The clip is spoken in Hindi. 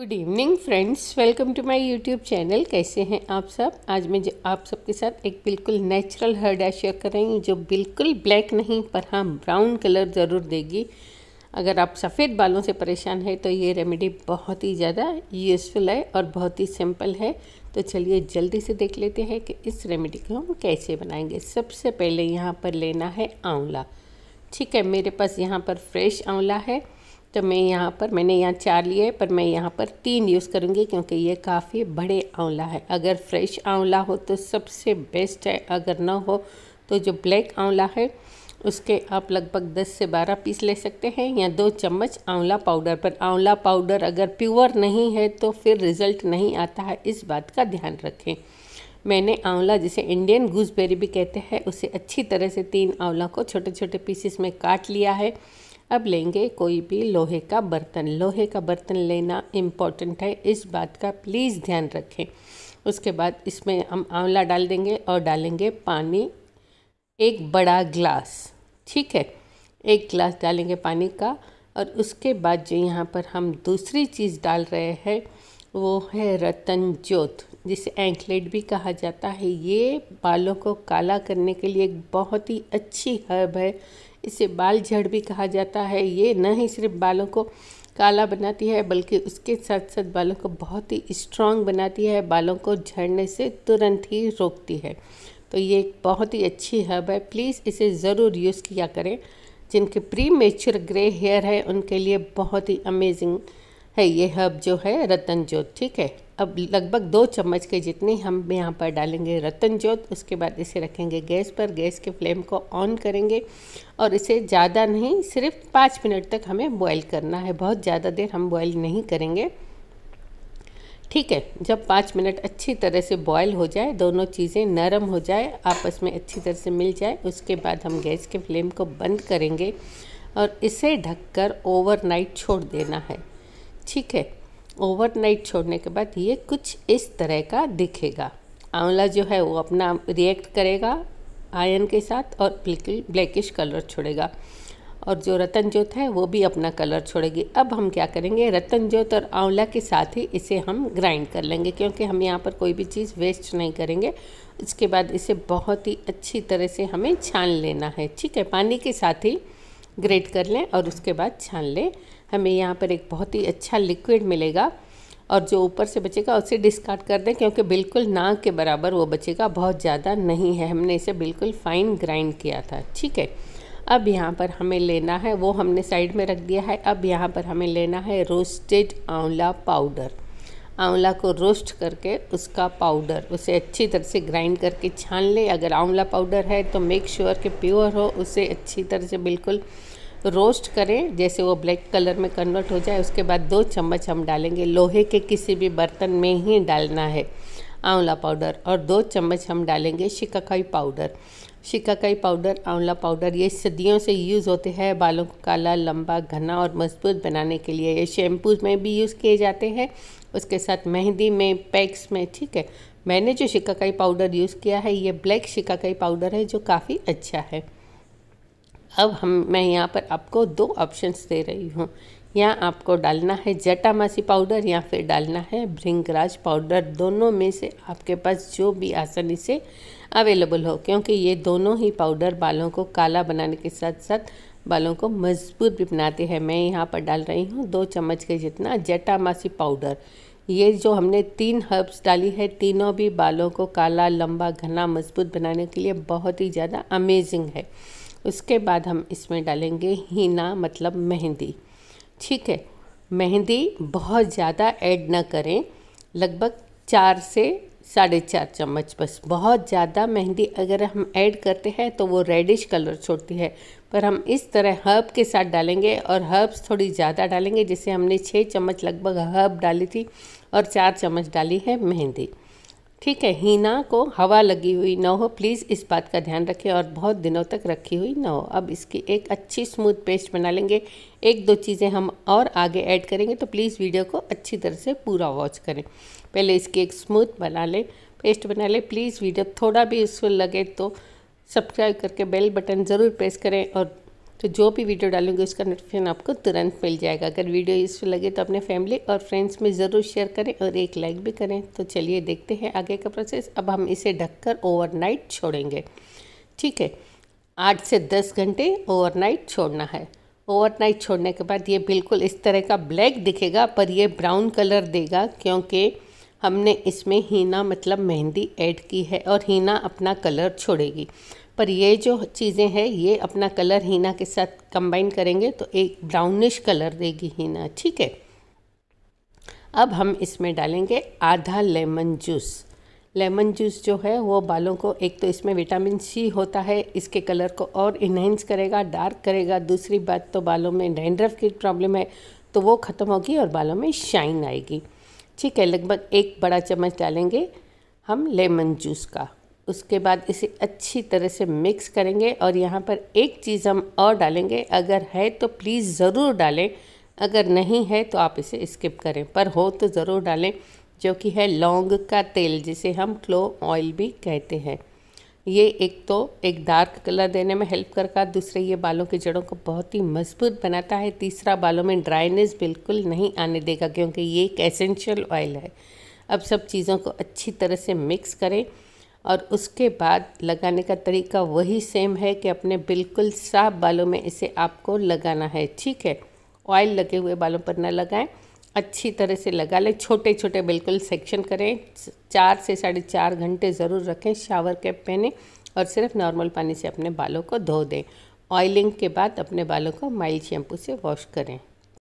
good evening friends welcome to my YouTube channel कैसे हैं आप सब आज मैं आप सबके साथ एक बिल्कुल नेचुरल हेयर डाई शेयर कर रही हूँ जो बिल्कुल ब्लैक नहीं पर हाँ ब्राउन कलर ज़रूर देगी अगर आप सफ़ेद बालों से परेशान है तो ये रेमेडी बहुत ही ज़्यादा यूज़फुल है और बहुत ही सिंपल है तो चलिए जल्दी से देख लेते हैं कि इस रेमेडी को हम कैसे बनाएंगे सबसे पहले यहाँ पर लेना है आंवला ठीक है मेरे पास यहाँ पर फ्रेश आंवला है तो मैं यहाँ पर मैंने यहाँ चार लिए पर मैं यहाँ पर तीन यूज़ करूँगी क्योंकि ये काफ़ी बड़े आंवला है अगर फ्रेश आंवला हो तो सबसे बेस्ट है अगर ना हो तो जो ब्लैक आंवला है उसके आप लगभग 10 से 12 पीस ले सकते हैं या दो चम्मच आंवला पाउडर पर आंवला पाउडर अगर प्योर नहीं है तो फिर रिज़ल्ट नहीं आता है इस बात का ध्यान रखें मैंने आंवला जिसे इंडियन गूसबेरी भी कहते हैं उसे अच्छी तरह से तीन आंवला को छोटे छोटे पीसेस में काट लिया है अब लेंगे कोई भी लोहे का बर्तन लोहे का बर्तन लेना इम्पॉर्टेंट है इस बात का प्लीज़ ध्यान रखें उसके बाद इसमें हम आंवला डाल देंगे और डालेंगे पानी एक बड़ा ग्लास ठीक है एक ग्लास डालेंगे पानी का और उसके बाद जो यहाँ पर हम दूसरी चीज़ डाल रहे हैं वो है रतन ज्योत जिसे एंकलेट भी कहा जाता है ये बालों को काला करने के लिए एक बहुत ही अच्छी हर्ब है इसे बाल झड़ भी कहा जाता है ये न ही सिर्फ बालों को काला बनाती है बल्कि उसके साथ साथ बालों को बहुत ही स्ट्रांग बनाती है बालों को झड़ने से तुरंत ही रोकती है तो ये एक बहुत ही अच्छी हर्ब है प्लीज़ इसे ज़रूर यूज़ किया करें जिनके प्री मेच्योर ग्रे हेयर है उनके लिए बहुत ही अमेजिंग है ये हब जो है रतन जोत ठीक है अब लगभग दो चम्मच के जितनी हम यहाँ पर डालेंगे रतन जोत उसके बाद इसे रखेंगे गैस पर गैस के फ्लेम को ऑन करेंगे और इसे ज़्यादा नहीं सिर्फ पाँच मिनट तक हमें बॉईल करना है बहुत ज़्यादा देर हम बॉईल नहीं करेंगे ठीक है जब पाँच मिनट अच्छी तरह से बॉयल हो जाए दोनों चीज़ें नरम हो जाए आपस में अच्छी तरह से मिल जाए उसके बाद हम गैस के फ्लेम को बंद करेंगे और इसे ढककर ओवरनाइट छोड़ देना है ठीक है ओवरनाइट छोड़ने के बाद ये कुछ इस तरह का दिखेगा आंवला जो है वो अपना रिएक्ट करेगा आयन के साथ और बिल्कुल ब्लैकिश कलर छोड़ेगा और जो रतन जोत है वो भी अपना कलर छोड़ेगी अब हम क्या करेंगे रतन जोत और आंवला के साथ ही इसे हम ग्राइंड कर लेंगे क्योंकि हम यहाँ पर कोई भी चीज़ वेस्ट नहीं करेंगे उसके बाद इसे बहुत ही अच्छी तरह से हमें छान लेना है ठीक है पानी के साथ ही ग्रेट कर लें और उसके बाद छान लें हमें यहाँ पर एक बहुत ही अच्छा लिक्विड मिलेगा और जो ऊपर से बचेगा उसे डिस्कार्ड कर दें क्योंकि बिल्कुल नाक के बराबर वो बचेगा बहुत ज़्यादा नहीं है हमने इसे बिल्कुल फाइन ग्राइंड किया था ठीक है अब यहाँ पर हमें लेना है वो हमने साइड में रख दिया है अब यहाँ पर हमें लेना है रोस्टेड आंवला पाउडर आंवला को रोस्ट करके उसका पाउडर उसे अच्छी तरह से ग्राइंड करके छान ले अगर आंवला पाउडर है तो मेक श्योर sure कि प्योर हो उसे अच्छी तरह से बिल्कुल रोस्ट करें जैसे वो ब्लैक कलर में कन्वर्ट हो जाए उसके बाद दो चम्मच हम डालेंगे लोहे के किसी भी बर्तन में ही डालना है आंवला पाउडर और दो चम्मच हम डालेंगे शिकाकाई पाउडर शिकाकाई पाउडर आंवला पाउडर ये सदियों से यूज़ होते हैं बालों को काला लंबा घना और मजबूत बनाने के लिए ये शैम्पूज में भी यूज़ किए जाते हैं उसके साथ मेहंदी में पैक्स में ठीक है मैंने जो शिकाकाई पाउडर यूज़ किया है ये ब्लैक शिकाकाई पाउडर है जो काफ़ी अच्छा है अब हम मैं यहाँ पर आपको दो ऑप्शंस दे रही हूँ यहाँ आपको डालना है जटामासी पाउडर या फिर डालना है भृंगराज पाउडर दोनों में से आपके पास जो भी आसानी से अवेलेबल हो क्योंकि ये दोनों ही पाउडर बालों को काला बनाने के साथ साथ बालों को मजबूत भी बनाते हैं मैं यहाँ पर डाल रही हूँ दो चम्मच के जितना जटामासी पाउडर ये जो हमने तीन हर्ब्स डाली है तीनों भी बालों को काला लंबा घना मजबूत बनाने के लिए बहुत ही ज़्यादा अमेजिंग है उसके बाद हम इसमें डालेंगे हीना मतलब मेहंदी ठीक है मेहंदी बहुत ज़्यादा ऐड ना करें लगभग चार से साढ़े चार चम्मच बस बहुत ज़्यादा मेहंदी अगर हम ऐड करते हैं तो वो रेडिश कलर छोड़ती है पर हम इस तरह हर्ब के साथ डालेंगे और हर्ब्स थोड़ी ज़्यादा डालेंगे जैसे हमने छः चम्मच लगभग हर्ब डाली थी और चार चम्मच डाली है मेहंदी ठीक है हीना को हवा लगी हुई ना हो प्लीज़ इस बात का ध्यान रखें और बहुत दिनों तक रखी हुई ना हो अब इसकी एक अच्छी स्मूथ पेस्ट बना लेंगे एक दो चीज़ें हम और आगे ऐड करेंगे तो प्लीज़ वीडियो को अच्छी तरह से पूरा वॉच करें पहले इसकी एक स्मूथ बना लें पेस्ट बना लें प्लीज़ वीडियो थोड़ा भी यूज़फुल लगे तो सब्सक्राइब करके बेल बटन ज़रूर प्रेस करें और तो जो भी वीडियो डालेंगे उसका नोटिफिकेशन आपको तुरंत मिल जाएगा अगर वीडियो यूज़फुल लगे तो अपने फैमिली और फ्रेंड्स में ज़रूर शेयर करें और एक लाइक भी करें तो चलिए देखते हैं आगे का प्रोसेस अब हम इसे ढककर ओवरनाइट छोड़ेंगे ठीक है आठ से दस घंटे ओवरनाइट छोड़ना है ओवरनाइट छोड़ने के बाद ये बिल्कुल इस तरह का ब्लैक दिखेगा पर यह ब्राउन कलर देगा क्योंकि हमने इसमें हीना मतलब मेहंदी ऐड की है और हीना अपना कलर छोड़ेगी पर ये जो चीज़ें हैं ये अपना कलर हीना के साथ कंबाइन करेंगे तो एक ब्राउनिश कलर देगी हीना ठीक है अब हम इसमें डालेंगे आधा लेमन जूस लेमन जूस जो है वो बालों को एक तो इसमें विटामिन सी होता है इसके कलर को और इन्हेंस करेगा डार्क करेगा दूसरी बात तो बालों में डेंड्रफ की प्रॉब्लम है तो वो ख़त्म होगी और बालों में शाइन आएगी ठीक है लगभग एक बड़ा चम्मच डालेंगे हम लेमन जूस का उसके बाद इसे अच्छी तरह से मिक्स करेंगे और यहाँ पर एक चीज़ हम और डालेंगे अगर है तो प्लीज़ ज़रूर डालें अगर नहीं है तो आप इसे स्किप करें पर हो तो ज़रूर डालें जो कि है लौंग का तेल जिसे हम क्लो ऑयल भी कहते हैं ये एक तो एक डार्क कलर देने में हेल्प करता है दूसरे ये बालों की जड़ों को बहुत ही मजबूत बनाता है तीसरा बालों में ड्राइनेस बिल्कुल नहीं आने देगा क्योंकि ये एक एसेंशियल ऑयल है अब सब चीज़ों को अच्छी तरह से मिक्स करें और उसके बाद लगाने का तरीका वही सेम है कि अपने बिल्कुल साफ बालों में इसे आपको लगाना है ठीक है ऑयल लगे हुए बालों पर ना लगाएं अच्छी तरह से लगा लें छोटे छोटे बिल्कुल सेक्शन करें चार से साढ़े चार घंटे ज़रूर रखें शावर कैप पहने और सिर्फ नॉर्मल पानी से अपने बालों को धो दें ऑयलिंग के बाद अपने बालों को माइल्ड शैम्पू से वॉश करें